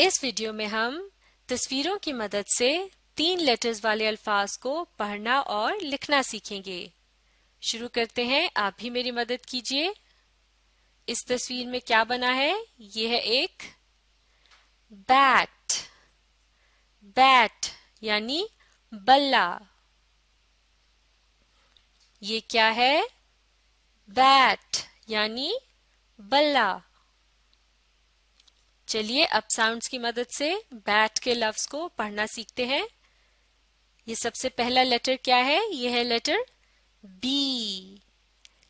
इस वीडियो में हम तस्वीरों की मदद से तीन लेटर्स वाले अल्फाज को पढ़ना और लिखना सीखेंगे शुरू करते हैं आप भी मेरी मदद कीजिए इस तस्वीर में क्या बना है ये है एक बैट बैट यानी बल्ला ये क्या है बैट यानी बल्ला चलिए अब साउंड्स की मदद से बैट के लफ्ज को पढ़ना सीखते हैं ये सबसे पहला लेटर क्या है ये है लेटर बी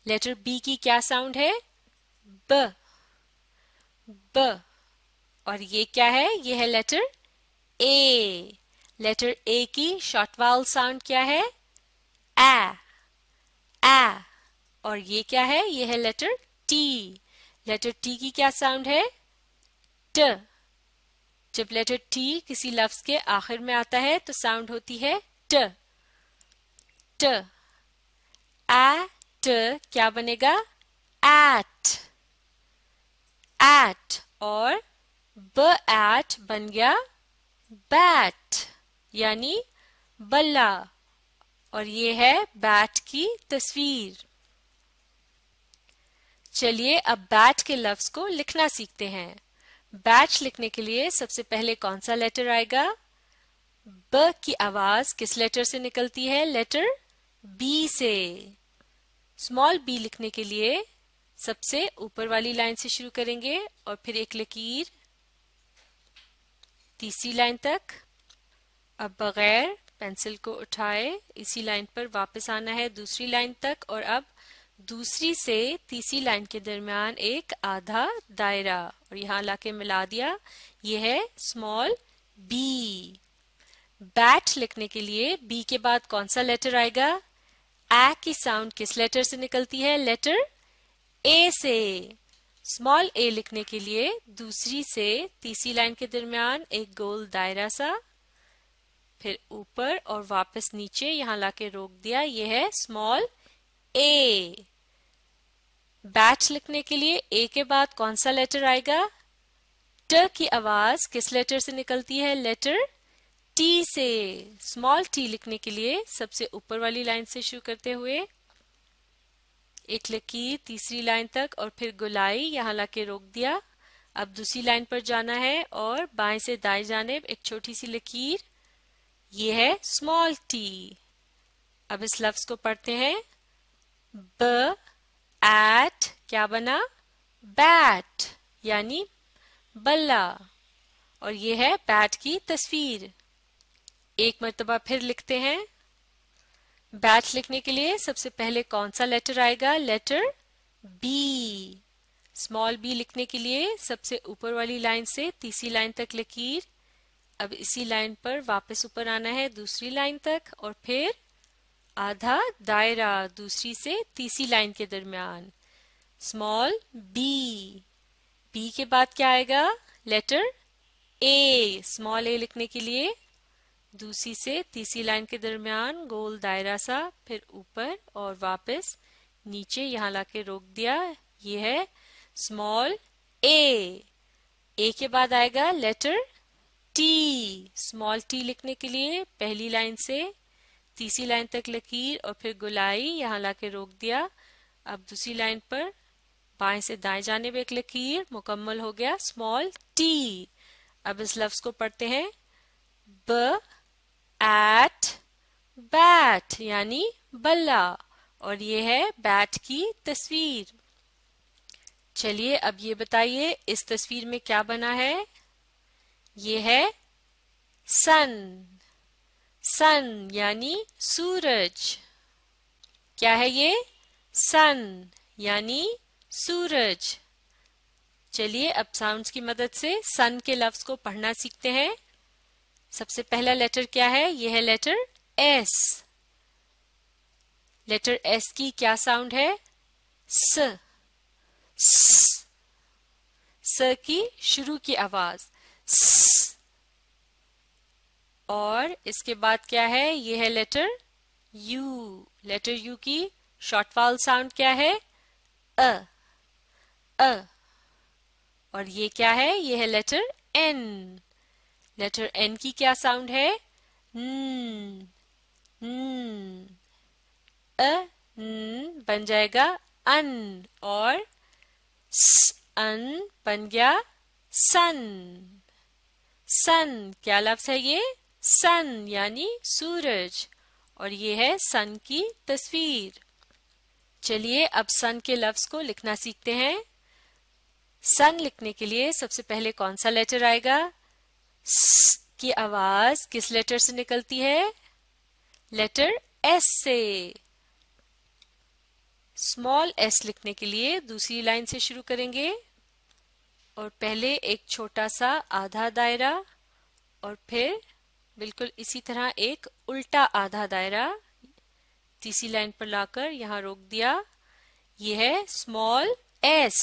लेटर बी की क्या साउंड है ब ब और ये क्या है ये है लेटर ए लेटर ए की शॉर्ट वाल साउंड क्या है ए ए और ये क्या है ये है लेटर टी लेटर टी की क्या साउंड है ट जब लेटर टी किसी लफ्ज के आखिर में आता है तो साउंड होती है ट ट आ ट क्या बनेगा एट एट और ब एट बन गया बैट यानी बल्ला और ये है बैट की तस्वीर चलिए अब बैट के लफ्ज को लिखना सीखते हैं बैच लिखने के लिए सबसे पहले कौन सा लेटर आएगा ब की आवाज किस लेटर से निकलती है लेटर बी से स्मॉल बी लिखने के लिए सबसे ऊपर वाली लाइन से शुरू करेंगे और फिर एक लकीर तीसरी लाइन तक अब बगैर पेंसिल को उठाए इसी लाइन पर वापस आना है दूसरी लाइन तक और अब दूसरी से तीसरी लाइन के दरमियान एक आधा दायरा और यहां लाके मिला दिया यह है स्मॉल बी बैट लिखने के लिए बी के बाद कौन सा लेटर आएगा ए की साउंड किस लेटर से निकलती है लेटर ए से स्मॉल ए लिखने के लिए दूसरी से तीसरी लाइन के दरमियान एक गोल दायरा सा फिर ऊपर और वापस नीचे यहां लाके रोक दिया यह है स्मॉल ए बैच लिखने के लिए ए के बाद कौन सा लेटर आएगा ट की आवाज किस लेटर से निकलती है लेटर टी से स्मॉल टी लिखने के लिए सबसे ऊपर वाली लाइन से शुरू करते हुए एक लकीर तीसरी लाइन तक और फिर गुलाई यहां लाके रोक दिया अब दूसरी लाइन पर जाना है और बाएं से दाएं जानेब एक छोटी सी लकीर ये है स्मॉल टी अब इस लफ्ज को पढ़ते हैं ब एट क्या बना बैट यानी बल्ला और ये है बैट की तस्वीर एक मरतबा फिर लिखते हैं बैट लिखने के लिए सबसे पहले कौन सा लेटर आएगा लेटर बी स्मॉल बी लिखने के लिए सबसे ऊपर वाली लाइन से तीसरी लाइन तक लकीर अब इसी लाइन पर वापस ऊपर आना है दूसरी लाइन तक और फिर आधा दायरा दूसरी से तीसरी लाइन के दरमियान स्मॉल बी बी के बाद क्या आएगा लेटर ए स्मॉल ए लिखने के लिए दूसरी से तीसरी लाइन के दरमियान गोल दायरा सा फिर ऊपर और वापस नीचे यहाँ लाके रोक दिया ये है स्मॉल ए ए के बाद आएगा लेटर टी स्मॉल टी लिखने के लिए पहली लाइन से तीसरी लाइन तक लकीर और फिर गुलाई यहाँ लाके रोक दिया अब दूसरी लाइन पर बाएं से दाएं जाने पे एक लकीर मुकम्मल हो गया स्मॉल टी अब इस लफ्ज को पढ़ते हैं ब एट बैट यानी बल्ला और ये है बैट की तस्वीर चलिए अब ये बताइए इस तस्वीर में क्या बना है ये है सन सन यानी सूरज क्या है ये सन यानी सूरज चलिए अब साउंड्स की मदद से सन के लफ्ज को पढ़ना सीखते हैं सबसे पहला लेटर क्या है यह है लेटर एस लेटर एस की क्या साउंड है स स, स की शुरू की आवाज स और इसके बाद क्या है ये है लेटर यू लेटर यू की शॉर्ट वाल साउंड क्या है अ अ और ये क्या है ये है लेटर एन लेटर एन की क्या साउंड है न अ बन जाएगा अन और स अन बन गया सन सन क्या लफ्ज है ये सन यानी सूरज और ये है सन की तस्वीर चलिए अब सन के लफ्ज को लिखना सीखते हैं सन लिखने के लिए सबसे पहले कौन सा लेटर आएगा स की आवाज किस लेटर से निकलती है लेटर एस से स्मॉल एस लिखने के लिए दूसरी लाइन से शुरू करेंगे और पहले एक छोटा सा आधा दायरा और फिर बिल्कुल इसी तरह एक उल्टा आधा दायरा तीसरी लाइन पर लाकर यहां रोक दिया यह है स्मॉल एस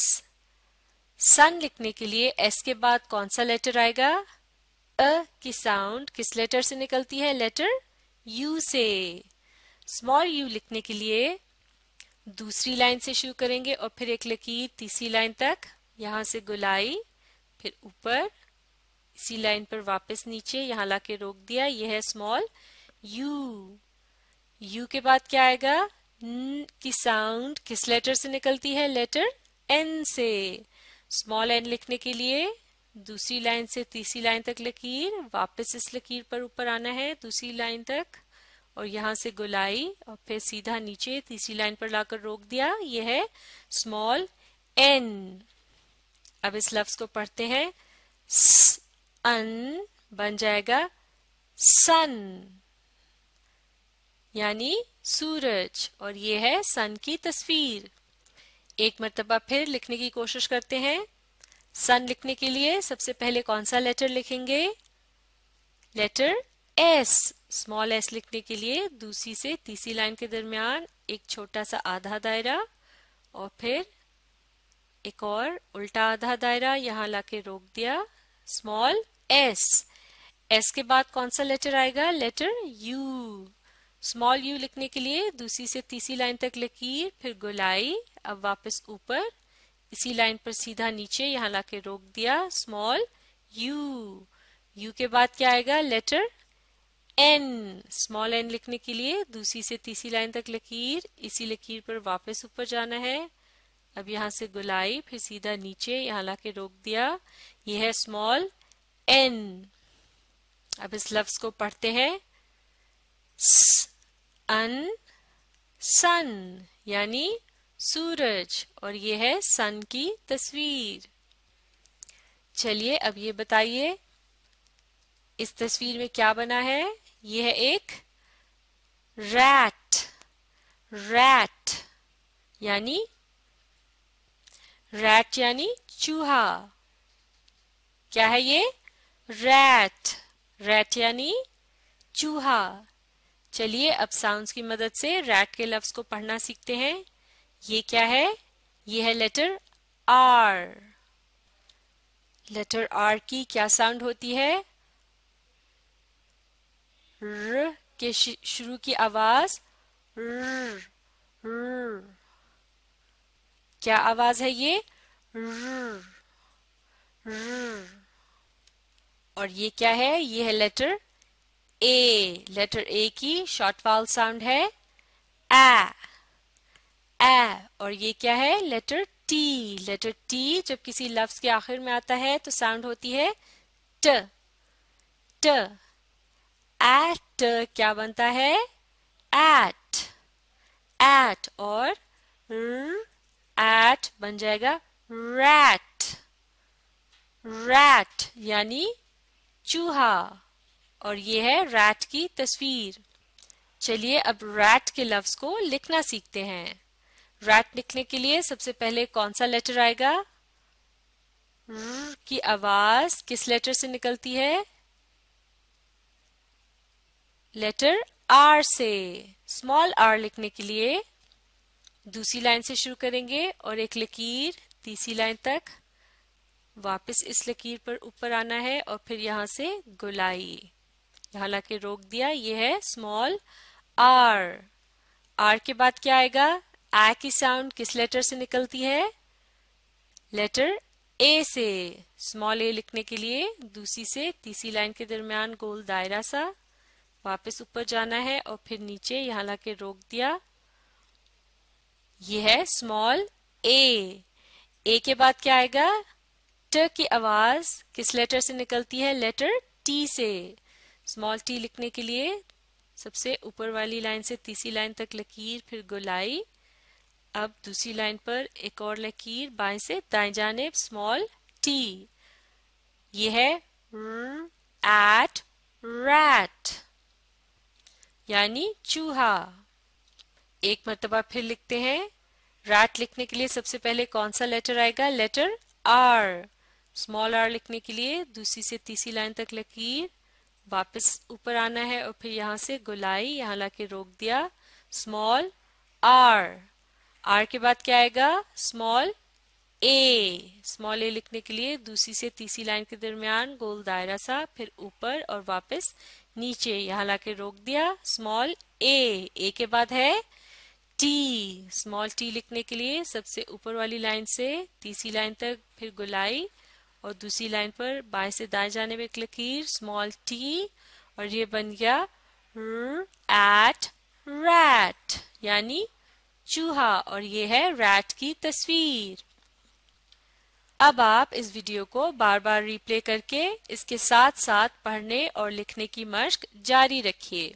सन लिखने के लिए एस के बाद कौन सा लेटर आएगा अ की साउंड किस लेटर से निकलती है लेटर यू से स्मॉल यू लिखने के लिए दूसरी लाइन से शुरू करेंगे और फिर एक लकीर तीसरी लाइन तक यहां से गुलाई फिर ऊपर इसी लाइन पर वापस नीचे यहाँ लाके रोक दिया यह है स्मॉल यू यू के बाद क्या आएगा न की साउंड किस लेटर से निकलती है लेटर एन से स्मॉल एन लिखने के लिए दूसरी लाइन से तीसरी लाइन तक लकीर वापस इस लकीर पर ऊपर आना है दूसरी लाइन तक और यहां से गुलाई और फिर सीधा नीचे तीसरी लाइन पर लाकर रोक दिया यह है स्मॉल एन अब इस लफ्ज को पढ़ते हैं अन बन जाएगा सन यानी सूरज और ये है सन की तस्वीर एक मरतबा फिर लिखने की कोशिश करते हैं सन लिखने के लिए सबसे पहले कौन सा लेटर लिखेंगे लेटर एस स्मॉल एस लिखने के लिए दूसरी से तीसरी लाइन के दरमियान एक छोटा सा आधा दायरा और फिर एक और उल्टा आधा दायरा यहां लाके रोक दिया स्मॉल एस एस के बाद कौन सा लेटर आएगा लेटर यू स्मॉल यू लिखने के लिए दूसरी से तीसरी लाइन तक लकीर फिर गोलाई अब वापस ऊपर इसी लाइन पर सीधा नीचे यहां लाके रोक दिया स्मॉल यू यू के बाद क्या आएगा लेटर एन स्मॉल एन लिखने के लिए दूसरी से तीसरी लाइन तक लकीर इसी लकीर पर वापस ऊपर जाना है अब यहां से गुलाई फिर सीधा नीचे यहां लाके रोक दिया यह है स्मॉल एन अब इस लफ्ज को पढ़ते हैं अन सन यानी सूरज और ये है सन की तस्वीर चलिए अब ये बताइए इस तस्वीर में क्या बना है ये है एक रैट रैट यानी रैट यानी चूहा क्या है ये रैट रैट यानी चूहा चलिए अब साउंड्स की मदद से रैट के लफ्ज को पढ़ना सीखते हैं ये क्या है ये है लेटर आर लेटर आर की क्या साउंड होती है र के शुरू की आवाज र, क्या आवाज है ये र, र, र और ये क्या है ये है लेटर ए लेटर ए की शॉर्ट वाल साउंड है ए ए और ये क्या है लेटर टी लेटर टी जब किसी लफ्ज के आखिर में आता है तो साउंड होती है ट ट एट क्या बनता है एट एट और एट बन जाएगा रैट रैट यानी चूहा और ये है रैट की तस्वीर चलिए अब रैट के लफ्ज को लिखना सीखते हैं रैट लिखने के लिए सबसे पहले कौन सा लेटर आएगा र की आवाज किस लेटर से निकलती है लेटर आर से स्मॉल आर लिखने के लिए दूसरी लाइन से शुरू करेंगे और एक लकीर तीसरी लाइन तक वापस इस लकीर पर ऊपर आना है और फिर यहां से गुलाई यहां लाके रोक दिया ये है स्मॉल आर आर के बाद क्या आएगा आ की साउंड किस लेटर से निकलती है लेटर ए से स्मॉल ए लिखने के लिए दूसरी से तीसरी लाइन के दरमियान गोल दायरा सा वापस ऊपर जाना है और फिर नीचे यहाँ लाके रोक दिया यह है स्मॉल ए ए के बाद क्या आएगा ट की आवाज किस लेटर से निकलती है लेटर टी से स्मॉल टी लिखने के लिए सबसे ऊपर वाली लाइन से तीसरी लाइन तक लकीर फिर गोलाई अब दूसरी लाइन पर एक और लकीर बाएं से दाएं जानेब स्मॉल टी ये है एट रैट यानी चूहा एक मरतबा फिर लिखते हैं रैट लिखने के लिए सबसे पहले कौन सा लेटर आएगा लेटर आर स्मॉल आर लिखने के लिए दूसरी से तीसरी लाइन तक लकीर वापस ऊपर आना है और फिर यहाँ से गुलाई यहाँ लाके रोक दिया स्मॉल आर आर के बाद क्या आएगा स्मॉल ए स्मॉल ए लिखने के लिए दूसरी से तीसरी लाइन के दरमियान गोल दायरा सा फिर ऊपर और वापस नीचे यहाँ लाके रोक दिया स्मॉल ए ए के बाद है टी स्मॉल टी लिखने के लिए सबसे ऊपर वाली लाइन से तीसरी लाइन तक फिर गुलाई और दूसरी लाइन पर बाएं से दाएं जाने में लकीर स्मॉल टी और ये बन गया एट रैट यानी चूहा और ये है रैट की तस्वीर अब आप इस वीडियो को बार बार रिप्ले करके इसके साथ साथ पढ़ने और लिखने की मश्क जारी रखिए